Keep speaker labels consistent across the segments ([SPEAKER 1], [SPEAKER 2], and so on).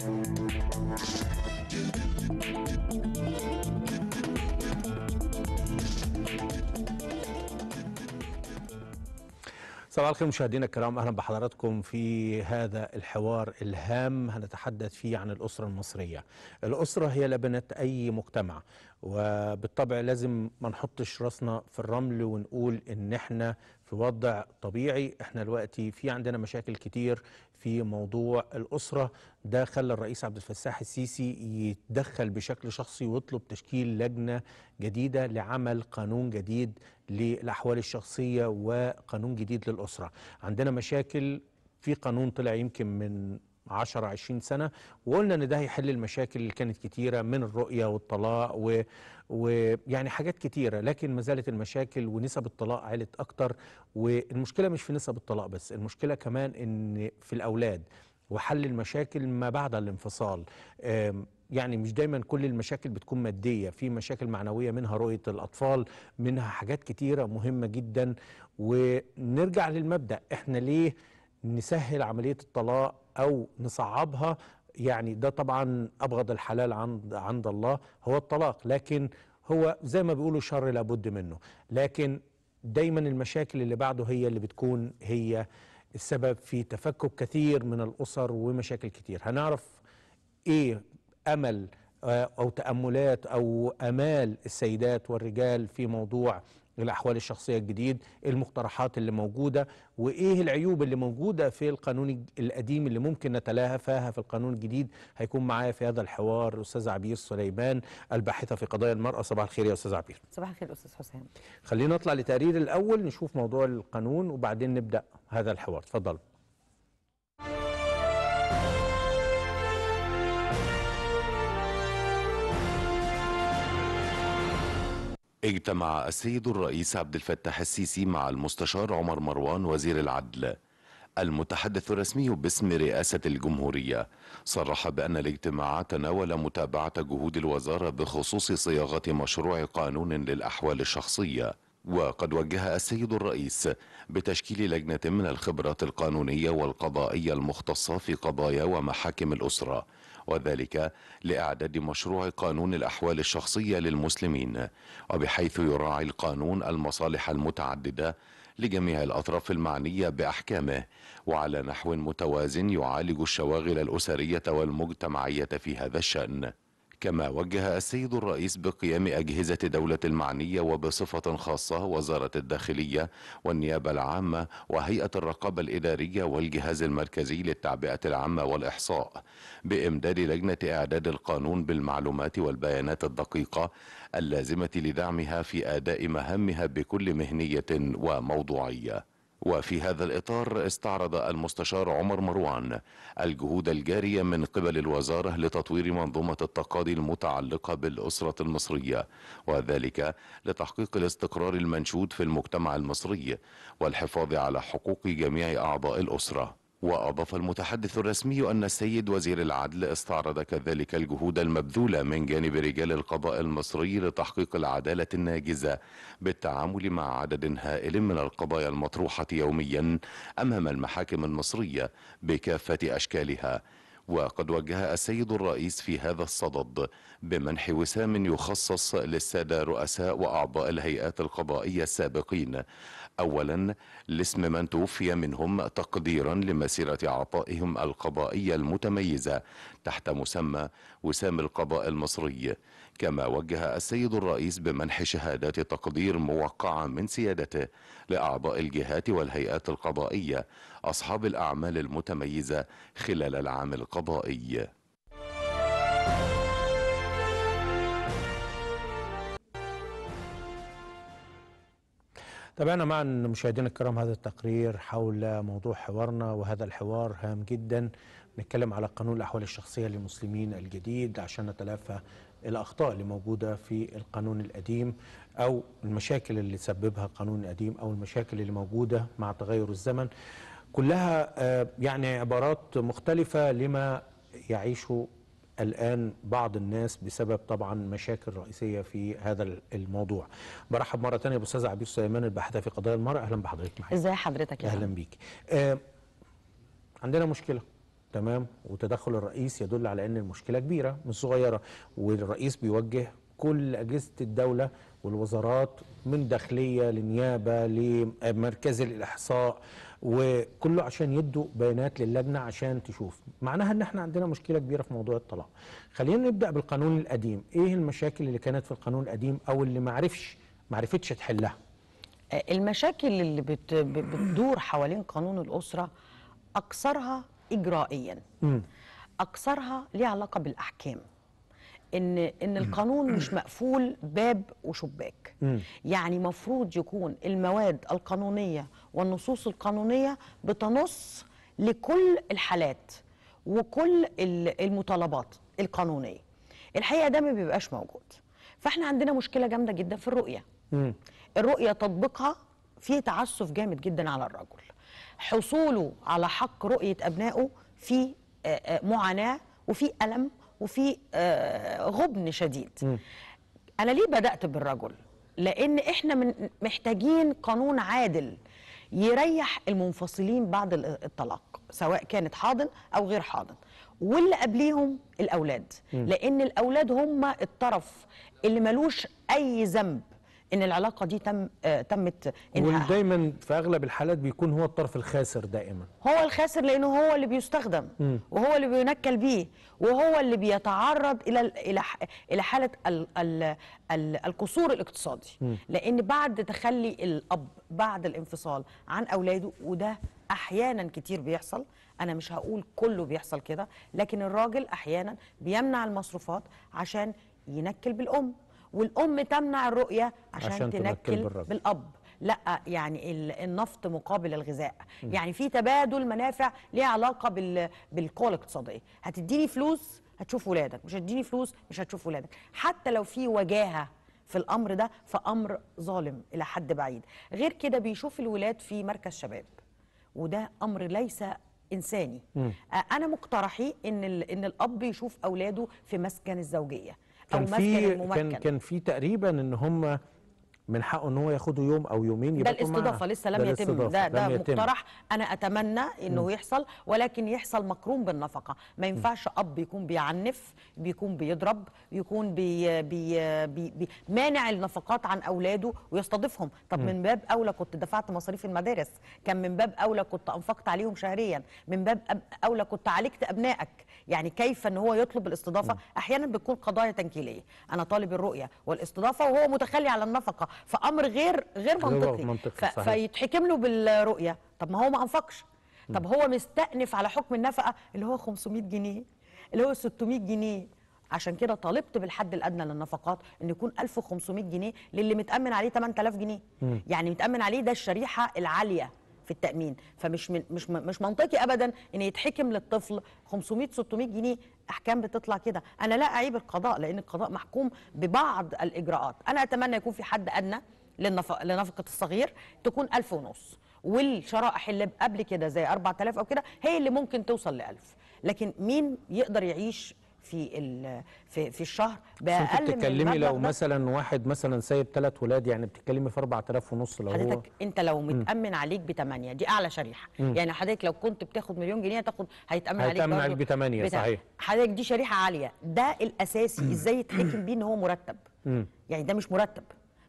[SPEAKER 1] صباح الخير مشاهدينا الكرام اهلا بحضراتكم في هذا الحوار الهام هنتحدث فيه عن الاسره المصريه. الاسره هي لبنه اي مجتمع، وبالطبع لازم ما نحطش راسنا في الرمل ونقول ان احنا في وضع طبيعي احنا دلوقتي في عندنا مشاكل كتير في موضوع الاسره ده خلى الرئيس عبد الفتاح السيسي يتدخل بشكل شخصي ويطلب تشكيل لجنه جديده لعمل قانون جديد للاحوال الشخصيه وقانون جديد للاسره عندنا مشاكل في قانون طلع يمكن من 10 20 سنه وقلنا ان ده هيحل المشاكل اللي كانت كتيره من الرؤيه والطلاق و... ويعني حاجات كتيره لكن ما زالت المشاكل ونسب الطلاق علت اكتر والمشكله مش في نسب الطلاق بس المشكله كمان ان في الاولاد وحل المشاكل ما بعد الانفصال يعني مش دايما كل المشاكل بتكون مادية في مشاكل معنوية منها رؤية الأطفال منها حاجات كتيرة مهمة جدا ونرجع للمبدأ احنا ليه نسهل عملية الطلاق أو نصعبها يعني ده طبعا أبغض الحلال عند, عند الله هو الطلاق لكن هو زي ما بيقولوا شر لابد منه لكن دايما المشاكل اللي بعده هي اللي بتكون هي السبب في تفكك كثير من الأسر ومشاكل كتير هنعرف إيه أمل آه، أو تأملات أو أمال السيدات والرجال في موضوع الأحوال الشخصية الجديد المقترحات اللي موجودة وإيه العيوب اللي موجودة في القانون القديم اللي ممكن فيها في القانون الجديد هيكون معايا في هذا الحوار الأستاذ عبير سليمان الباحثة في قضايا المرأة صباح الخير يا أستاذ عبير
[SPEAKER 2] صباح الخير أستاذ حسام
[SPEAKER 1] خلينا نطلع لتقرير الأول نشوف موضوع القانون وبعدين نبدأ هذا الحوار تفضلوا
[SPEAKER 3] اجتمع السيد الرئيس عبد الفتاح السيسي مع المستشار عمر مروان وزير العدل المتحدث الرسمي باسم رئاسة الجمهورية صرح بأن الاجتماع تناول متابعة جهود الوزارة بخصوص صياغة مشروع قانون للأحوال الشخصية وقد وجه السيد الرئيس بتشكيل لجنة من الخبرات القانونية والقضائية المختصة في قضايا ومحاكم الأسرة وذلك لإعداد مشروع قانون الأحوال الشخصية للمسلمين وبحيث يراعي القانون المصالح المتعددة لجميع الأطراف المعنية بأحكامه وعلى نحو متوازن يعالج الشواغل الأسرية والمجتمعية في هذا الشأن كما وجه السيد الرئيس بقيام أجهزة دولة المعنية وبصفة خاصة وزارة الداخلية والنيابة العامة وهيئة الرقابة الإدارية والجهاز المركزي للتعبئة العامة والإحصاء بإمداد لجنة إعداد القانون بالمعلومات والبيانات الدقيقة اللازمة لدعمها في أداء مهامها بكل مهنية وموضوعية وفي هذا الإطار استعرض المستشار عمر مروان الجهود الجارية من قبل الوزارة لتطوير منظومة التقاضي المتعلقة بالأسرة المصرية وذلك لتحقيق الاستقرار المنشود في المجتمع المصري والحفاظ على حقوق جميع أعضاء الأسرة وأضاف المتحدث الرسمي أن السيد وزير العدل استعرض كذلك الجهود المبذولة من جانب رجال القضاء المصري لتحقيق العدالة الناجزة بالتعامل مع عدد هائل من القضايا المطروحة يوميا أمام المحاكم المصرية بكافة أشكالها وقد وجه السيد الرئيس في هذا الصدد بمنح وسام يخصص للسادة رؤساء وأعضاء الهيئات القضائية السابقين أولا لاسم من توفي منهم تقديرا لمسيرة عطائهم القضائية المتميزة تحت مسمى وسام القضاء المصري كما وجه السيد الرئيس بمنح شهادات تقدير موقعة من سيادته لأعضاء الجهات والهيئات القضائية أصحاب الأعمال المتميزة خلال العام القضائي
[SPEAKER 1] تابعنا معا مشاهدينا الكرام هذا التقرير حول موضوع حوارنا وهذا الحوار هام جدا نتكلم على قانون الأحوال الشخصية للمسلمين الجديد عشان نتلافى الأخطاء اللي موجودة في القانون القديم أو المشاكل اللي سببها القانون القديم أو المشاكل اللي موجودة مع تغير الزمن كلها آه، يعني عبارات مختلفة لما يعيشه الآن بعض الناس بسبب طبعا مشاكل رئيسية في هذا الموضوع برحب مرة تانية بأستاذ عبير سليمان الباحثة في قضايا المرأة أهلا بحضرتك معايا ازي حضرتك يا أهلا بيك آه عندنا مشكلة تمام وتدخل الرئيس يدل على ان المشكله كبيره مش صغيره والرئيس بيوجه كل اجهزه الدوله والوزارات من داخليه لنيابه لمركز الاحصاء وكله عشان يدوا بيانات للجنه عشان تشوف معناها ان احنا عندنا مشكله كبيره في موضوع الطلاق خلينا نبدا بالقانون القديم ايه المشاكل اللي كانت في القانون القديم او اللي ما عرفش ما عرفتش تحلها المشاكل اللي بتدور حوالين
[SPEAKER 2] قانون الاسره اكثرها اجرائيا م. اكثرها ليه علاقه بالاحكام ان ان القانون مش مقفول باب وشباك م. يعني مفروض يكون المواد القانونيه والنصوص القانونيه بتنص لكل الحالات وكل المطالبات القانونيه الحقيقه ده ما بيبقاش موجود فاحنا عندنا مشكله جامده جدا في الرؤيه م. الرؤيه تطبيقها فيه تعسف جامد جدا على الرجل حصوله على حق رؤية أبنائه في آه، آه، معاناة وفي ألم وفي آه، غبن شديد م. أنا ليه بدأت بالرجل؟ لأن إحنا من محتاجين قانون عادل يريح المنفصلين بعد الطلاق سواء كانت حاضن أو غير حاضن واللي قبليهم الأولاد م. لأن الأولاد هم الطرف اللي ملوش أي ذنب ان العلاقه دي تم آه تمت انهاءها
[SPEAKER 1] ودايما في اغلب الحالات بيكون هو الطرف الخاسر دائما
[SPEAKER 2] هو الخاسر لانه هو اللي بيستخدم م. وهو اللي بينكل بيه وهو اللي بيتعرض الى الى الى حاله الـ الـ الـ القصور الاقتصادي م. لان بعد تخلي الاب بعد الانفصال عن اولاده وده احيانا كتير بيحصل انا مش هقول كله بيحصل كده لكن الراجل احيانا بيمنع المصروفات عشان ينكل بالام والام تمنع الرؤيه عشان, عشان تنكل بالاب لا يعني النفط مقابل الغذاء م. يعني في تبادل منافع ليها علاقه بال بالقوى الاقتصاديه هتديني فلوس هتشوف ولادك مش هتديني فلوس مش هتشوف ولادك حتى لو في وجاهه في الامر ده فامر ظالم الى حد بعيد غير كده بيشوف الولاد في مركز شباب وده امر ليس انساني م. انا مقترحي ان ان الاب يشوف اولاده في مسكن الزوجيه كان في كان كان
[SPEAKER 1] في تقريبا ان هم من حقه ان هو ياخده يوم او يومين يبقى ده الاستضافه لسه لم يتم ده ده مقترح
[SPEAKER 2] انا اتمنى انه م. يحصل ولكن يحصل مقرون بالنفقه ما ينفعش اب يكون بيعنف بيكون بيضرب يكون بي بي بي بي مانع النفقات عن اولاده ويستضيفهم طب م. من باب اولى كنت دفعت مصاريف المدارس كان من باب اولى كنت انفقت عليهم شهريا من باب اولى كنت عالجت ابنائك يعني كيف ان هو يطلب الاستضافه م. احيانا بتكون قضايا تنكيليه انا طالب الرؤيه والاستضافه وهو متخلي على النفقه فامر غير غير منطقي, منطقي فيتحكم له بالرؤيه طب ما هو ما انفقش طب هو مستأنف على حكم النفقه اللي هو 500 جنيه اللي هو 600 جنيه عشان كده طالبت بالحد الادنى للنفقات ان يكون 1500 جنيه للي متامن عليه 8000 جنيه م. يعني متامن عليه ده الشريحه العاليه في التامين فمش من مش مش منطقي ابدا ان يتحكم للطفل 500 600 جنيه احكام بتطلع كده انا لا اعيب القضاء لان القضاء محكوم ببعض الاجراءات انا اتمنى يكون في حد ادنى لنفقه الصغير تكون 1000 ونص والشرائح اللي قبل كده زي 4000 او كده هي اللي ممكن توصل ل 1000 لكن مين يقدر يعيش في في في الشهر باقل من بتتكلمي لو
[SPEAKER 1] مثلا واحد مثلا سايب ثلاث ولاد يعني بتتكلمي في 4000 ونص لو حضرتك هو
[SPEAKER 2] انت لو متامن م. عليك بثمانيه دي اعلى شريحه م. يعني حضرتك لو كنت بتاخد مليون جنيه تاخد هيتامن عليك هيتامن عليك بثمانيه صحيح حضرتك دي شريحه عاليه ده الاساسي ازاي يتحكم بيه ان هو مرتب م. يعني ده مش مرتب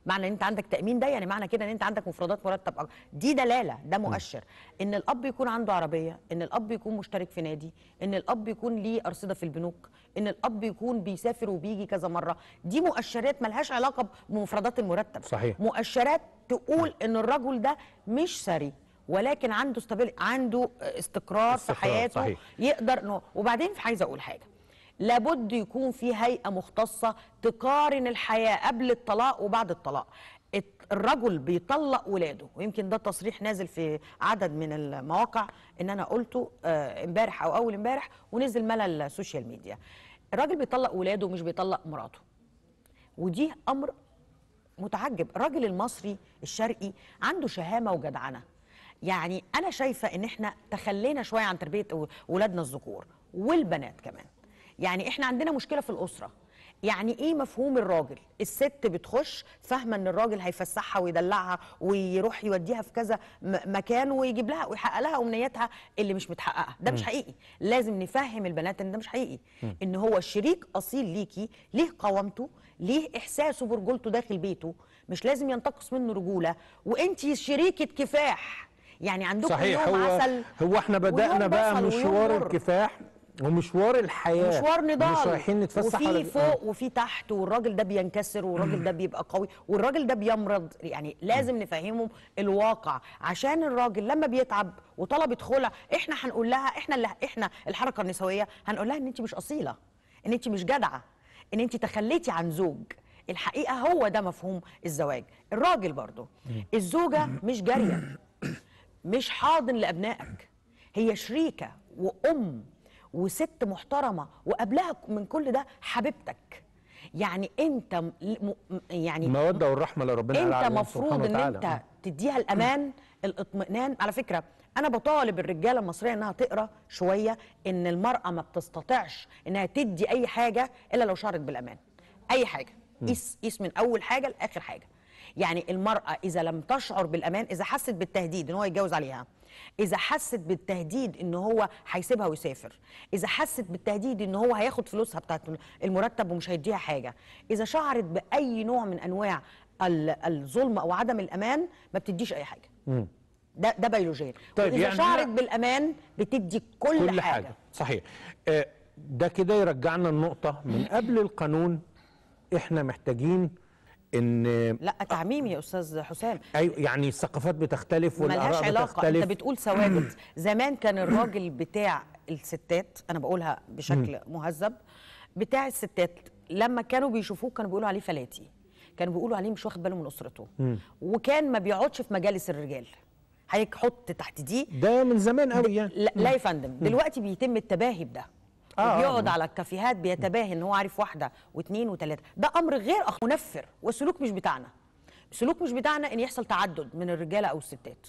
[SPEAKER 2] معنى ان انت عندك تامين ده يعني معنى كده ان انت عندك مفردات مرتب اكتر دي دلاله ده مؤشر ان الاب يكون عنده عربيه ان الاب يكون مشترك في نادي ان الاب يكون ليه ارصده في البنوك ان الاب يكون بيسافر وبيجي كذا مره دي مؤشرات ملهاش علاقه بمفردات المرتب صحيح. مؤشرات تقول ان الرجل ده مش ثري ولكن عنده استبل... عنده استقرار, استقرار في حياته صحيح. يقدر وبعدين عايزه اقول حاجه لابد يكون في هيئه مختصه تقارن الحياه قبل الطلاق وبعد الطلاق الرجل بيطلق ولاده ويمكن ده تصريح نازل في عدد من المواقع ان انا قلته آه، امبارح او اول امبارح ونزل ملل السوشيال ميديا الراجل بيطلق ولاده مش بيطلق مراته ودي امر متعجب الراجل المصري الشرقي عنده شهامه وجدعنه يعني انا شايفه ان احنا تخلينا شويه عن تربيه ولادنا الذكور والبنات كمان يعني احنا عندنا مشكله في الاسره يعني ايه مفهوم الراجل الست بتخش فاهمه ان الراجل هيفسحها ويدلعها ويروح يوديها في كذا مكان ويجيب لها ويحقق لها امنياتها اللي مش متحققه ده مش حقيقي لازم نفهم البنات ان ده مش حقيقي ان هو شريك اصيل ليكي ليه قوامته ليه احساسه برجولته داخل بيته مش لازم ينتقص منه رجوله وانت شريكه كفاح يعني عندكم صحيح يوم هو عسل هو احنا بدانا بقى مشوار
[SPEAKER 1] الكفاح ومشوار الحياه مشوار نضال مش رايحين نتفسح وفي فوق آه.
[SPEAKER 2] وفي تحت والراجل ده بينكسر والراجل ده بيبقى قوي والراجل ده بيمرض يعني لازم نفهمهم الواقع عشان الراجل لما بيتعب وطلبت خلع احنا هنقول لها احنا اللي احنا الحركه النسويه هنقول لها ان انت مش اصيله ان انت مش جدعه ان انت تخليتي عن زوج الحقيقه هو ده مفهوم الزواج الراجل برضه الزوجه مش جاريه مش حاضن لابنائك هي شريكه وام وست محترمه وقبلها من كل ده حبيبتك يعني انت يعني الموده
[SPEAKER 1] والرحمه لربنا ربنا انت المفروض ان انت
[SPEAKER 2] تديها الامان الاطمئنان على فكره انا بطالب الرجاله المصريه انها تقرا شويه ان المراه ما بتستطعش انها تدي اي حاجه الا لو شعرت بالامان اي حاجه قيس قيس من اول حاجه لاخر حاجه يعني المراه اذا لم تشعر بالامان اذا حست بالتهديد ان هو يتجوز عليها اذا حست بالتهديد ان هو هيسيبها ويسافر اذا حست بالتهديد ان هو هياخد فلوسها بتاعت المرتب ومش هيديها حاجه اذا شعرت باي نوع من انواع الظلم او عدم الامان ما بتديش اي حاجه ده ده بيولوجيا طيب واذا يعني شعرت
[SPEAKER 1] بالامان بتدي كل, كل حاجه, حاجة. صحيح آه، ده كده يرجعنا النقطه من قبل القانون احنا محتاجين ان
[SPEAKER 2] لا تعميم يا استاذ حسام
[SPEAKER 1] ايوه يعني الثقافات بتختلف والاراء علاقة. بتختلف انت
[SPEAKER 2] بتقول ثوابت زمان كان الراجل بتاع الستات انا بقولها بشكل مهذب بتاع الستات لما كانوا بيشوفوه كانوا بيقولوا عليه فلاتي كانوا بيقولوا عليه مش واخد باله من اسرته وكان ما بيقعدش في مجالس الرجال هيك حط تحت دي ده من زمان قوي يعني لا يا فندم دلوقتي بيتم التباهي بده آه،, آه وبيقعد آه. على الكافيهات بيتباهى ان هو عارف واحده واثنين وثلاثه ده امر غير منفر والسلوك مش بتاعنا السلوك مش بتاعنا ان يحصل تعدد من الرجاله او الستات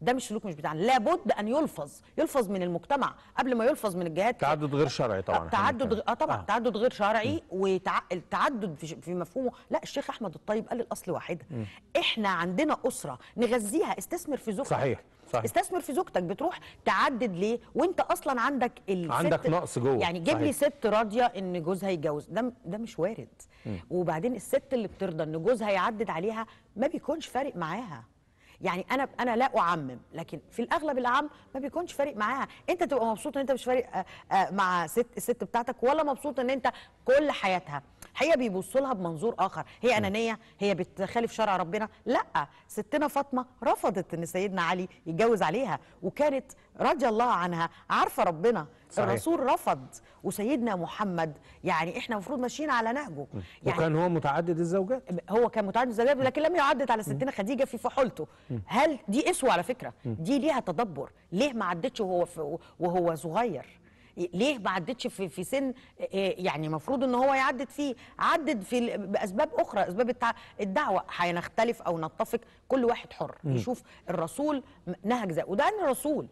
[SPEAKER 2] ده مش سلوك مش بتاعنا لابد ان يلفظ يلفظ من المجتمع قبل ما يلفظ من الجهات
[SPEAKER 1] تعدد غير شرعي طبعا
[SPEAKER 2] تعدد اه طبعا آه. تعدد غير شرعي والتعدد في, في مفهومه لا الشيخ احمد الطيب قال الاصل واحده احنا عندنا اسره نغذيها استثمر في زوجك صحيح صحيح. استثمر في زوجتك بتروح تعدد ليه وانت اصلا عندك الست عندك نقص جوه يعني جيب لي ست راضيه ان جوزها يتجوز ده ده مش وارد م. وبعدين الست اللي بترضى ان جوزها يعدد عليها ما بيكونش فارق معاها يعني انا انا لا اعمم لكن في الاغلب العام ما بيكونش فارق معاها انت تبقى مبسوط ان انت مش فارق آه، آه، مع ست الست بتاعتك ولا مبسوط ان انت كل حياتها الحقيقه بيبصوا لها بمنظور اخر هي انانيه هي بتخالف شرع ربنا لا ستنا فاطمه رفضت ان سيدنا علي يتجوز عليها وكانت رضي الله عنها عارفه ربنا صحيح. الرسول رفض وسيدنا محمد يعني احنا المفروض ماشيين على نهجه يعني وكان هو متعدد الزوجات هو كان متعدد الزوجات لكن لم يعدد على ستنا خديجه في فحولته هل دي اسوه على فكره دي ليها تدبر ليه ما عدتش وهو وهو صغير ليه ما عدتش في في سن آه، آه، يعني المفروض ان هو يعدد فيه عدد في باسباب اخرى اسباب الدعوه هنختلف او نتفق كل واحد حر م. يشوف الرسول نهج زي وده ان الرسول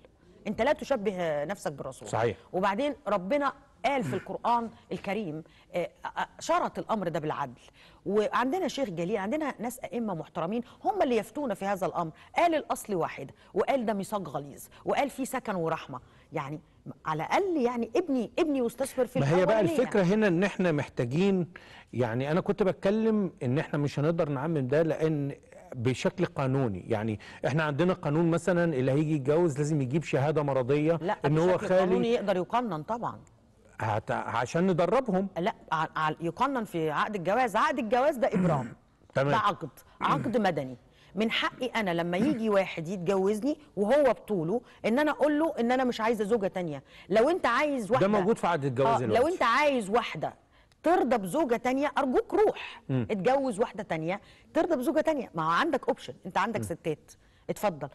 [SPEAKER 2] انت لا تشبه نفسك بالرسول صحيح وبعدين ربنا قال في القرآن الكريم آه، شرط الأمر ده بالعدل وعندنا شيخ جليل عندنا ناس أئمة محترمين هم اللي يفتون في هذا الأمر قال الأصل واحد وقال ده ميثاق غليظ وقال في سكن ورحمة يعني على الاقل يعني ابني ابني يستثمر في ما هي بقى الفكره
[SPEAKER 1] هنا ان احنا محتاجين يعني انا كنت بتكلم ان احنا مش هنقدر نعمم ده لان بشكل قانوني يعني احنا عندنا قانون مثلا اللي هيجي يتجوز لازم يجيب شهاده مرضيه لا ان هو خالي قانوني
[SPEAKER 2] يقدر يقنن طبعا
[SPEAKER 1] هت... عشان
[SPEAKER 2] ندربهم لا ع... يقنن في عقد الجواز عقد الجواز ده ابرام تمام ده عقد عقد مدني من حقي انا لما يجي واحد يتجوزني وهو بطوله ان انا اقول له ان انا مش عايزه زوجه تانية لو انت عايز واحده ده موجود في عقد الجواز آه لو انت عايز واحده ترضى بزوجه تانية ارجوك روح م. اتجوز واحده تانية ترضى بزوجه تانية ما هو عندك اوبشن انت عندك م. ستات اتفضل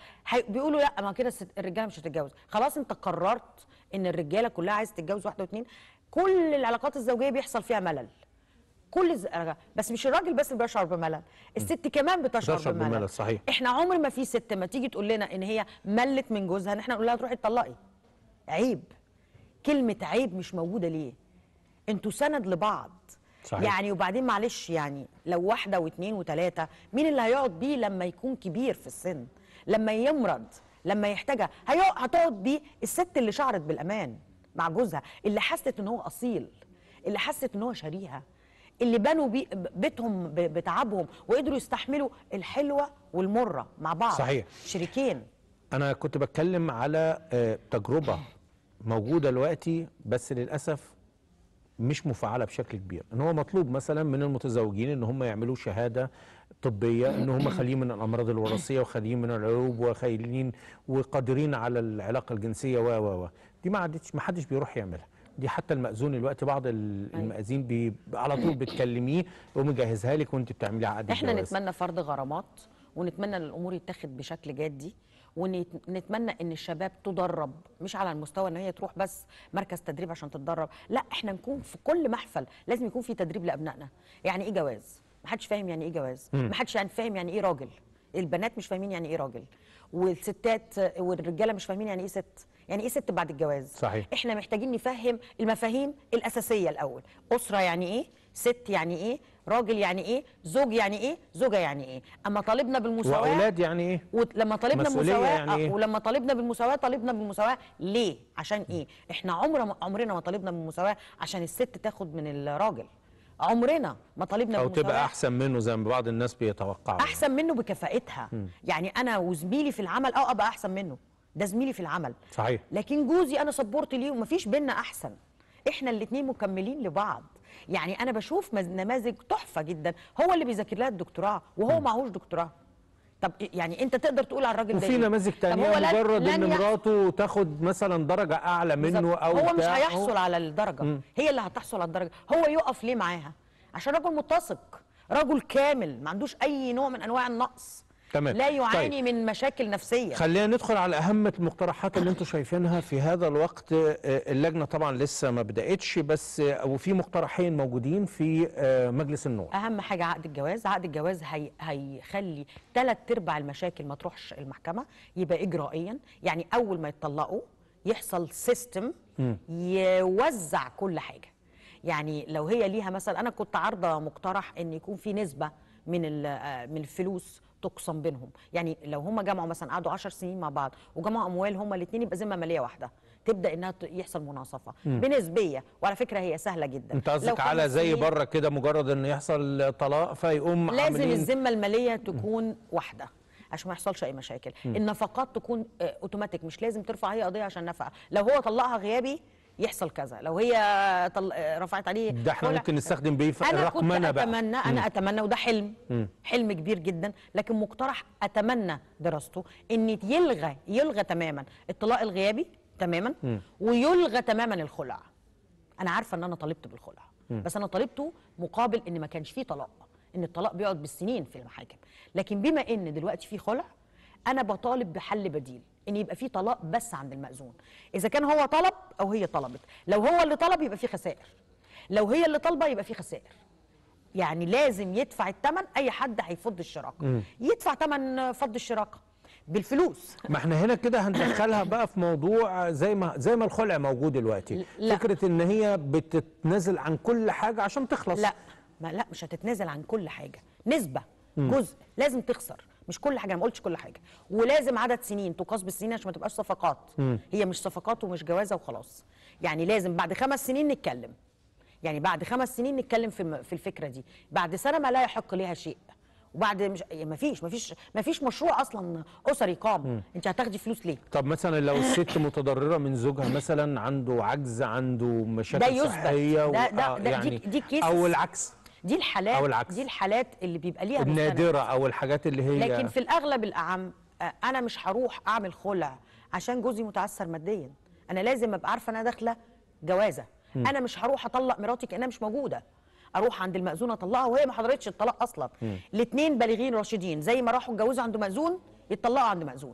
[SPEAKER 2] بيقولوا لا ما كده الرجاله مش هتتجوز خلاص انت قررت ان الرجاله كلها عايزه تتجوز واحده واثنين كل العلاقات الزوجيه بيحصل فيها ملل كل زرقة. بس مش الراجل بس اللي بيشعر بملل الست كمان بتشعر بملل. بملل صحيح احنا عمر ما في ست ما تيجي تقول لنا ان هي ملت من جوزها ان احنا نقول لها تروحي تطلقي عيب كلمه عيب مش موجوده ليه انتوا سند لبعض صحيح. يعني وبعدين معلش يعني لو واحده واثنين وثلاثه مين اللي هيقعد بيه لما يكون كبير في السن لما يمرض لما يحتاجها هتقعد بيه الست اللي شعرت بالامان مع جوزها اللي حست ان هو اصيل اللي حست ان هو شريها اللي بنوا بي بيتهم بتعبهم وقدروا يستحملوا الحلوه والمره مع بعض صحيح
[SPEAKER 1] شريكين انا كنت بتكلم على آه، تجربه موجوده دلوقتي بس للاسف مش مفعله بشكل كبير ان هو مطلوب مثلا من المتزوجين ان هم يعملوا شهاده طبيه ان هم خاليين من الامراض الوراثيه وخاليين من العيوب وخايلين وقادرين على العلاقه الجنسيه و و و دي ما عادتش ما حدش بيروح يعملها دي حتى المأذون الوقت بعض أيوة. المأذين على طول بتكلميه يقوم مجهزها لك وانت بتعملي عقد احنا الجواز. نتمنى
[SPEAKER 2] فرض غرامات ونتمنى ان الامور يتاخد بشكل جدي ونتمنى ان الشباب تدرب مش على المستوى ان هي تروح بس مركز تدريب عشان تتدرب لا احنا نكون في كل محفل لازم يكون في تدريب لابنائنا يعني ايه جواز ما حدش فاهم يعني ايه جواز ما حدش يعني فاهم يعني ايه راجل البنات مش فاهمين يعني ايه راجل والستات والرجاله مش فاهمين يعني ايه ست يعني ايه ست بعد الجواز صحيح احنا محتاجين نفهم المفاهيم الاساسيه الاول اسره يعني ايه ست يعني ايه راجل يعني ايه زوج يعني ايه زوجه يعني ايه اما طالبنا بالمساواه واولاد يعني ايه ولما طالبنا بالمساواه يعني إيه؟ آه، ولما طالبنا بالمساواه طالبنا بالمساواه ليه عشان ايه احنا عمر عمرنا ما طالبنا بالمساواه عشان الست تاخد من الراجل عمرنا ما طالبنا او تبقى احسن
[SPEAKER 1] منه زي ما بعض الناس بيتوقعوا احسن
[SPEAKER 2] منه بكفاءتها يعني انا وزميلي في العمل اه ابقى احسن منه ده زميلي في العمل صحيح لكن جوزي انا سبورت ليه ومفيش بينا احسن احنا الاثنين مكملين لبعض يعني انا بشوف نماذج تحفه جدا هو اللي بيذاكر لها الدكتوراه وهو معهوش دكتوراه طب يعني انت تقدر تقول على الراجل ده وفي إيه؟ نماذج تانية مجرد ان مراته
[SPEAKER 1] تاخد مثلا درجه اعلى منه او هو مش هيحصل
[SPEAKER 2] على الدرجه مم. هي اللي هتحصل على الدرجه هو يقف ليه معاها عشان رجل متسق رجل كامل ما عندوش اي نوع من انواع النقص تمام. لا طيب. يعاني طيب. من مشاكل نفسيه خلينا
[SPEAKER 1] ندخل على اهم المقترحات اللي انتم شايفينها في هذا الوقت آه، آه، اللجنه طبعا لسه ما بداتش بس آه، وفي مقترحين موجودين في مجلس النواب
[SPEAKER 2] اهم حاجه عقد الجواز عقد الجواز هي هيخلي ثلاث ارباع المشاكل ما تروحش المحكمه يبقى اجرائيا يعني اول ما يتطلقوا يحصل سيستم يوزع كل حاجه يعني لو هي ليها مثلا انا كنت عارضه مقترح ان يكون في نسبه من من الفلوس تقسم بينهم يعني لو هم جمعوا مثلا قعدوا 10 سنين مع بعض وجمعوا اموال هم الاثنين يبقى ذمه ماليه واحده تبدا انها يحصل مناصفه مم. بنسبيه وعلى فكره هي سهله جدا انت قصدك على زي بره
[SPEAKER 1] كده مجرد ان يحصل طلاق فيقوم لازم الذمه
[SPEAKER 2] الماليه تكون واحده عشان ما يحصلش اي مشاكل م. النفقات تكون آه، اوتوماتيك مش لازم ترفع هي قضيه عشان نفقه لو هو طلقها غيابي يحصل كذا لو هي طل... رفعت عليه ده احنا ممكن
[SPEAKER 1] نستخدم بيه انا كنت اتمنى بقى. انا م.
[SPEAKER 2] اتمنى وده حلم م. حلم كبير جدا لكن مقترح اتمنى دراسته ان يلغى يلغى تماما الطلاق الغيابي تماما م. ويلغى تماما الخلع انا عارفه ان انا طالبت بالخلع م. بس انا طالبته مقابل ان ما كانش فيه طلاق ان الطلاق بيقعد بالسنين في المحاكم لكن بما ان دلوقتي في خلع انا بطالب بحل بديل ان يبقى في طلاق بس عند المأذون اذا كان هو طلب او هي طلبت لو هو اللي طلب يبقى في خسائر لو هي اللي طالبه يبقى في خسائر يعني لازم يدفع الثمن اي حد هيفض الشراكه م. يدفع ثمن فض الشراكه بالفلوس
[SPEAKER 1] ما احنا هنا كده هندخلها بقى في موضوع زي ما زي ما الخلع موجود دلوقتي لا. فكره ان هي بتتنازل عن كل حاجه عشان تخلص لا
[SPEAKER 2] ما لا مش هتتنازل عن كل حاجه
[SPEAKER 1] نسبه م. جزء
[SPEAKER 2] لازم تخسر مش كل حاجه انا ما قلتش كل حاجه ولازم عدد سنين تقاس بالسنين عشان ما تبقاش صفقات هي مش صفقات ومش جوازه وخلاص يعني لازم بعد خمس سنين نتكلم يعني بعد خمس سنين نتكلم في في الفكره دي بعد سنه ما لا يحق لها شيء وبعد مش إيه، ما فيش ما فيش ما فيش مشروع اصلا اسري قام انت هتاخدي فلوس ليه
[SPEAKER 1] طب مثلا لو الست متضرره من زوجها مثلا عنده عجز عنده مشاكل ده صحيه ده, ده, آه، ده يعني دي, دي كيس او العكس
[SPEAKER 2] دي الحالات أو العكس. دي الحالات اللي بيبقى ليها نادره
[SPEAKER 1] او الحاجات اللي هي لكن في
[SPEAKER 2] الاغلب الاعم آه، انا مش هروح اعمل خلع عشان جوزي متعثر ماديا انا لازم ابقى عارفه انا داخله جوازه م. انا مش هروح اطلق مراتي كانها مش موجوده اروح عند المأذون اطلقها وهي ما حضرتش الطلاق اصلا الاثنين بالغين راشدين زي ما راحوا اتجوزوا عند مأذون يتطلقوا عند مأذون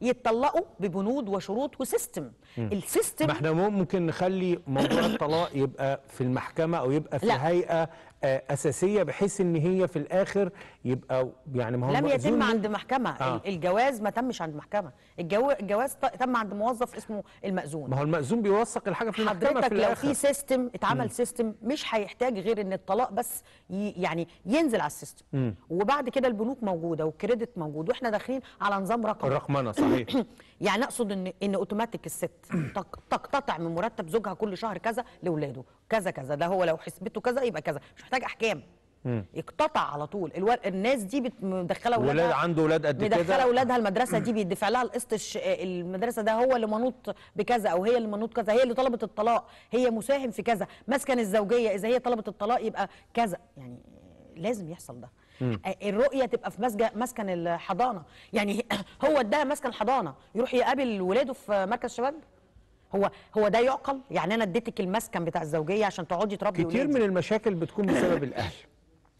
[SPEAKER 2] يتطلقوا ببنود وشروط وسيستم مم. السيستم ما
[SPEAKER 1] احنا ممكن نخلي موضوع الطلاق يبقى في المحكمه او يبقى في لا. هيئه آه، اساسيه بحيث ان هي في الاخر يبقى يعني ما هو لم يتم عند محكمه آه.
[SPEAKER 2] الجواز ما تمش عند محكمه الجو... الجواز تم عند موظف اسمه المأذون ما هو
[SPEAKER 1] المأذون بيوثق الحاجه في المحكمه في الاخر حضرتك لو في
[SPEAKER 2] سيستم اتعمل م. سيستم مش هيحتاج غير ان الطلاق بس ي... يعني ينزل على السيستم م. وبعد كده البنوك موجوده والكريدت موجود واحنا داخلين على نظام رقم الرقمنه صحيح يعني اقصد ان ان اوتوماتيك الست تقتطع من مرتب زوجها كل شهر كذا لاولاده كذا كذا ده هو لو حسبته كذا يبقى كذا مش محتاج احكام يقتطع على طول الو... الناس دي مدخله اولادها ولاد عنده اولاد قد كده مدخله اولادها المدرسه دي بيدفع لها القسط الش... المدرسه ده هو اللي منوط بكذا او هي اللي منوط كذا هي اللي طلبت الطلاق هي مساهم في كذا مسكن الزوجيه اذا هي طلبت الطلاق يبقى كذا يعني لازم يحصل ده الرؤيه تبقى في مسجد مسكن الحضانه يعني هو اداها مسكن حضانه يروح يقابل ولاده في مركز شباب هو هو ده يعقل يعني انا اديتك المسكن بتاع الزوجيه عشان تقعدي تربي كتير
[SPEAKER 1] من المشاكل بتكون بسبب الاهل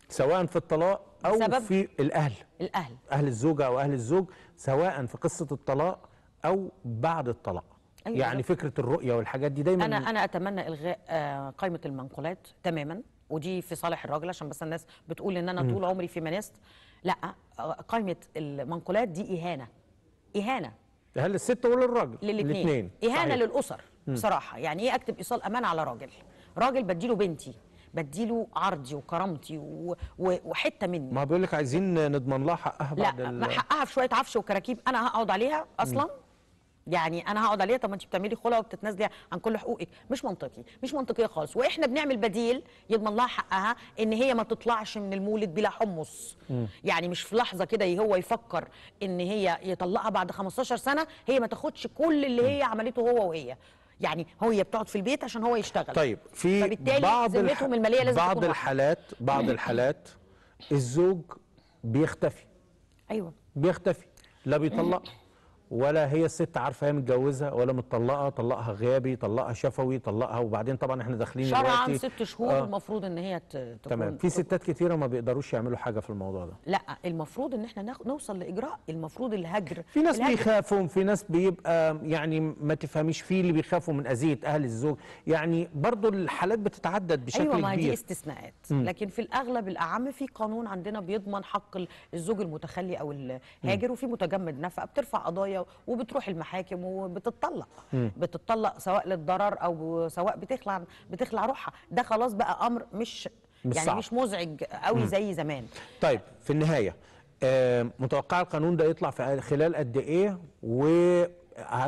[SPEAKER 1] سواء في الطلاق او في الاهل الاهل اهل الزوجه او اهل الزوج سواء في قصه الطلاق او بعد الطلاق أيوة يعني فكره الرؤيه والحاجات دي دايما انا انا
[SPEAKER 2] اتمنى الغاء آه، قائمه المنقولات تماما ودي في صالح الراجل عشان بس الناس بتقول ان انا طول عمري في فيمينست لا آه، قائمه المنقولات دي اهانه اهانه
[SPEAKER 1] هل للست ولا للراجل؟ للاثنين اهانه للاسر
[SPEAKER 2] بصراحه يعني ايه اكتب ايصال امان على راجل؟ راجل بديله بنتي بديله عرضي وكرامتي و... و... وحته مني
[SPEAKER 1] ما بيقول لك عايزين نضمن لها حقها بعد لا ال...
[SPEAKER 2] حقها في شويه عفش وكراكيب انا هقعد عليها اصلا م. يعني انا هقعد عليها طب ما انت بتعملي خلع وبتتنازلي عن كل حقوقك مش منطقي مش منطقيه خالص واحنا بنعمل بديل يضمن لها حقها ان هي ما تطلعش من المولد بلا حمص م. يعني مش في لحظه كده هو يفكر ان هي يطلقها بعد 15 سنه هي ما تاخدش كل اللي هي عملته هو وهي يعني هو هي بتقعد في البيت عشان هو يشتغل طيب في بعض الح... الماليه لازم بعض
[SPEAKER 1] الحالات بعض الحالات الزوج بيختفي ايوه بيختفي لا بيطلق ولا هي الست عارفه هي متجوزه ولا متطلقه طلقها غيابي طلقها شفوي طلقها وبعدين طبعا احنا داخلين شرعا ست شهور آه
[SPEAKER 2] المفروض ان هي تكون تمام في
[SPEAKER 1] ستات كتيره ما بيقدروش يعملوا حاجه في الموضوع ده
[SPEAKER 2] لا المفروض ان احنا نوصل لاجراء المفروض الهجر في ناس الهجر. بيخافوا
[SPEAKER 1] في ناس بيبقى يعني ما تفهميش في اللي بيخافوا من اذيه اهل الزوج يعني برضو الحالات بتتعدد بشكل أيوة كبير ايوه ما دي استثناءات
[SPEAKER 2] لكن في الاغلب الاعم في قانون عندنا بيضمن حق الزوج المتخلي او الهاجر وفي متجمد نفقه بترفع قضايا وبتروح المحاكم وبتطلق بتطلق سواء للضرر او سواء بتخلع بتخلع روحها ده خلاص بقى امر مش مش يعني صعب. مش مزعج قوي زي زمان
[SPEAKER 1] طيب في النهايه متوقع القانون ده يطلع في خلال قد ايه و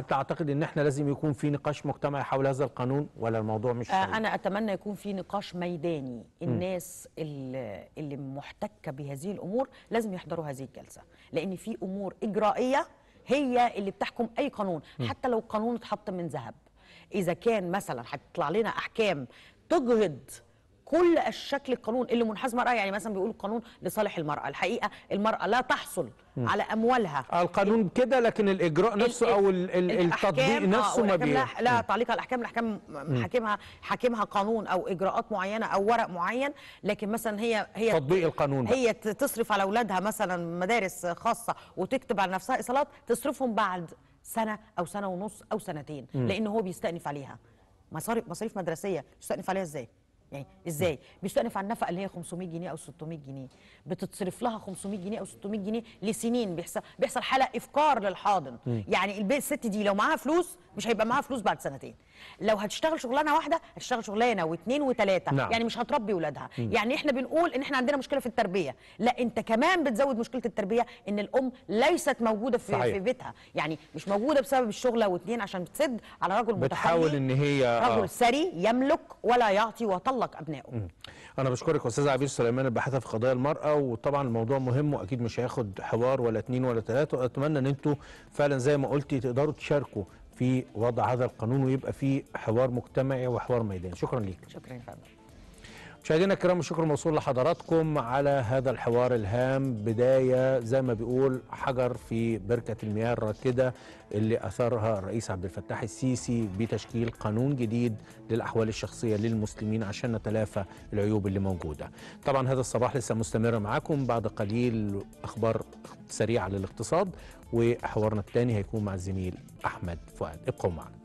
[SPEAKER 1] تعتقد ان احنا لازم يكون في نقاش مجتمعي حول هذا القانون ولا الموضوع مش آه
[SPEAKER 2] انا اتمنى يكون في نقاش ميداني الناس اللي محتكه بهذه الامور لازم يحضروا هذه الجلسه لان في امور اجرائيه هي اللي بتحكم اي قانون حتى لو القانون اتحط من ذهب اذا كان مثلا هتطلع لنا احكام تجهض كل الشكل القانون اللي منحاز مرأة يعني مثلا بيقولوا القانون لصالح المرأة الحقيقة المرأة لا
[SPEAKER 1] تحصل م. على أموالها القانون كده لكن الإجراء نفسه أو التطبيق نفسه ما لا,
[SPEAKER 2] لا تعليق على الأحكام الأحكام حاكمها حاكمها قانون أو إجراءات معينة أو ورق معين لكن مثلا هي هي تطبيق القانون هي تصرف على أولادها مثلا مدارس خاصة وتكتب على نفسها إيصالات تصرفهم بعد سنة أو سنة ونص أو سنتين م. لأن هو بيستأنف عليها مصاريف مصاريف مدرسية يستأنف عليها إزاي؟ يعني ازاي بيستأنف على النفقه اللي هي 500 جنيه او 600 جنيه بتتصرف لها 500 جنيه او 600 جنيه لسنين بيحصل بيحصل حاله افكار للحاضن م. يعني الست دي لو معاها فلوس مش هيبقى معاها فلوس بعد سنتين لو هتشتغل شغلانه واحده هتشتغل شغلانه واثنين وثلاثه نعم. يعني مش هتربي اولادها يعني احنا بنقول ان احنا عندنا مشكله في التربيه لا انت كمان بتزود مشكله التربيه ان الام ليست موجوده في, في بيتها يعني مش موجوده بسبب الشغله واثنين عشان تسد على رجل بتحاول ان
[SPEAKER 1] هي رجل آه. سري
[SPEAKER 2] يملك ولا يعطي وطلق ابنائه
[SPEAKER 1] مم. انا بشكرك استاذ عبير سليمان الباحثه في قضايا المراه وطبعا الموضوع مهم واكيد مش هياخد حوار ولا اثنين ولا ثلاثه اتمنى ان انتم فعلا زي ما قلتي تقدروا تشاركوا في وضع هذا القانون ويبقى في حوار مجتمعي وحوار ميداني شكرا ليك شكرا يا فندم مشاهدينا الكرام الشكر موصول لحضراتكم على هذا الحوار الهام بداية زي ما بيقول حجر في بركة المياه الراكدة اللي أثرها الرئيس عبد الفتاح السيسي بتشكيل قانون جديد للأحوال الشخصية للمسلمين عشان نتلافى العيوب اللي موجودة طبعا هذا الصباح لسه مستمر معاكم بعد قليل أخبار سريعة للاقتصاد وحوارنا الثاني هيكون مع الزميل احمد فؤاد ابقوا معنا